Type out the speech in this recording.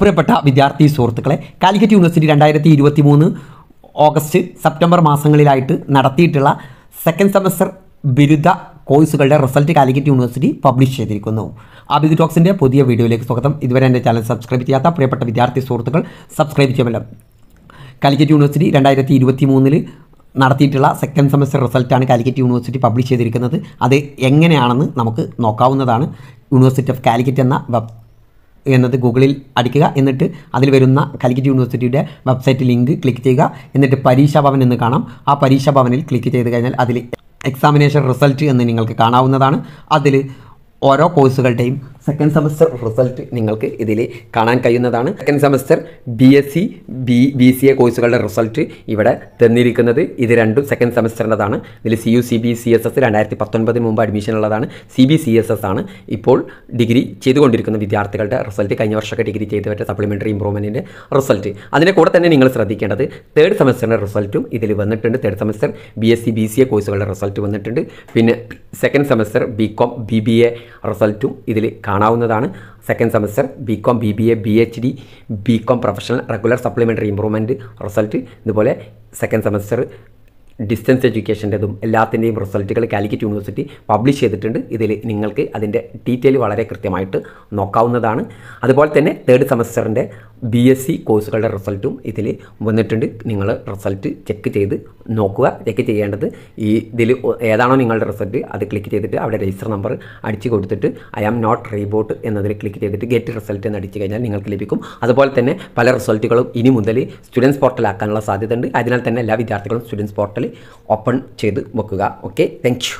പ്രിയപ്പെട്ട വിദ്യാർത്ഥി സുഹൃത്തുക്കളെ കാലിക്കറ്റ് യൂണിവേഴ്സിറ്റി രണ്ടായിരത്തി ഇരുപത്തി മൂന്ന് ഓഗസ്റ്റ് സെപ്റ്റംബർ മാസങ്ങളിലായിട്ട് നടത്തിയിട്ടുള്ള സെക്കൻഡ് സെമസ്റ്റർ ബിരുദ കോഴ്സുകളുടെ റിസൾട്ട് കാലിക്കറ്റ് യൂണിവേഴ്സിറ്റി പബ്ലിഷ് ചെയ്തിരിക്കുന്നു അഭിജി ടോക്സിൻ്റെ പുതിയ വീഡിയോയിലേക്ക് സ്വാഗതം ഇതുവരെ എൻ്റെ ചാനൽ സബ്സ്ക്രൈബ് ചെയ്യാത്ത പ്രിയപ്പെട്ട വിദ്യാർത്ഥി സുഹൃത്തുക്കൾ സബ്സ്ക്രൈബ് ചെയ്യാമല്ലോ കാലിക്കറ്റ് യൂണിവേഴ്സിറ്റി രണ്ടായിരത്തി ഇരുപത്തി മൂന്നിൽ നടത്തിയിട്ടുള്ള സെക്കൻഡ് സെമസ്റ്റർ റിസൾട്ടാണ് കാലിക്കറ്റ് യൂണിവേഴ്സിറ്റി പബ്ലിഷ് ചെയ്തിരിക്കുന്നത് അത് എങ്ങനെയാണെന്ന് നമുക്ക് നോക്കാവുന്നതാണ് യൂണിവേഴ്സിറ്റി ഓഫ് കാലിക്കറ്റ് എന്ന വെബ് എന്നത് ഗൂഗിളിൽ അടിക്കുക എന്നിട്ട് അതിൽ വരുന്ന കലിക്കറ്റ് യൂണിവേഴ്സിറ്റിയുടെ വെബ്സൈറ്റ് ലിങ്ക് ക്ലിക്ക് ചെയ്യുക എന്നിട്ട് പരീക്ഷാ ഭവൻ എന്ന് കാണാം ആ പരീക്ഷാ ഭവനിൽ ക്ലിക്ക് ചെയ്ത് കഴിഞ്ഞാൽ അതിൽ എക്സാമിനേഷൻ റിസൾട്ട് എന്ന് നിങ്ങൾക്ക് കാണാവുന്നതാണ് അതിൽ ഓരോ കോഴ്സുകളുടെയും സെക്കൻഡ് സെമസ്റ്റർ റിസൾട്ട് നിങ്ങൾക്ക് ഇതിൽ കാണാൻ കഴിയുന്നതാണ് second semester B S C B B C A കോഴ്സുകളുടെ റിസൾട്ട് ഇവിടെ തന്നിരിക്കുന്നത് ഇത് രണ്ടും സെക്കൻഡ് സെമസ്റ്ററിൻ്റെതാണ് ഇതിൽ C U C B C S S രണ്ടായിരത്തി പത്തൊൻപതിന് മുമ്പ് അഡ്മിഷൻ ഉള്ളതാണ് C B C S S ആണ് ഇപ്പോൾ ഡിഗ്രി ചെയ്തുകൊണ്ടിരിക്കുന്ന വിദ്യാർത്ഥികളുടെ റിസൾട്ട് കഴിഞ്ഞ വർഷമൊക്കെ ഡിഗ്രി ചെയ്തവരുടെ സപ്ലിമെൻ്ററി ഇമ്പ്രൂവ്മെൻറ്റിൻ്റെ റിസൾട്ട് അതിൻ്റെ കൂടെ തന്നെ നിങ്ങൾ ശ്രദ്ധിക്കേണ്ടത് തേർഡ് സെമസ്റ്ററിൻ്റെ റിസൾട്ടും ഇതിൽ വന്നിട്ടുണ്ട് third semester B S C B C A കോഴ്സുകളുടെ റിസൾട്ട് വന്നിട്ടുണ്ട് പിന്നെ second semester B com B B A റിസൾട്ടും ഇതിൽ കാണാം കാണാവുന്നതാണ് second semester B com B B A B H D B com professional regular supplementary improvement result ഇതുപോലെ second semester distance എഡ്യൂക്കേഷൻ്റെതും എല്ലാത്തിൻ്റെയും റിസൾട്ടുകൾ കാലിക്കറ്റ് യൂണിവേഴ്സിറ്റി പബ്ലിഷ് ചെയ്തിട്ടുണ്ട് ഇതിൽ നിങ്ങൾക്ക് അതിൻ്റെ ഡീറ്റെയിൽ വളരെ കൃത്യമായിട്ട് നോക്കാവുന്നതാണ് അതുപോലെ തന്നെ തേർഡ് സെമസ്റ്ററിൻ്റെ ബി എസ് സി കോഴ്സുകളുടെ റിസൾട്ടും ഇതിൽ വന്നിട്ടുണ്ട് നിങ്ങൾ റിസൾട്ട് ചെക്ക് ചെയ്ത് നോക്കുക ചെക്ക് ചെയ്യേണ്ടത് ഈ ഇതിൽ ഏതാണോ നിങ്ങളുടെ റിസൾട്ട് അത് ക്ലിക്ക് ചെയ്തിട്ട് അവിടെ രജിസ്റ്റർ നമ്പർ അടിച്ച് കൊടുത്തിട്ട് ഐ ആം നോട്ട് റീബോട്ട് എന്നതിൽ ക്ലിക്ക് ചെയ്തിട്ട് ഗെറ്റ് റിസൾട്ട് എന്ന് അടിച്ച് കഴിഞ്ഞാൽ നിങ്ങൾക്ക് ലഭിക്കും അതുപോലെ തന്നെ പല റിസൾട്ടുകളും ഇനി മുതൽ സ്റ്റുഡൻസ് പോർട്ടലാക്കാനുള്ള സാധ്യതയുണ്ട് അതിനാൽ തന്നെ എല്ലാ വിദ്യാർത്ഥികളും സ്റ്റുഡൻസ് പോർട്ടൽ ഓപ്പൺ ചെയ്ത് വെക്കുക ഓക്കെ താങ്ക്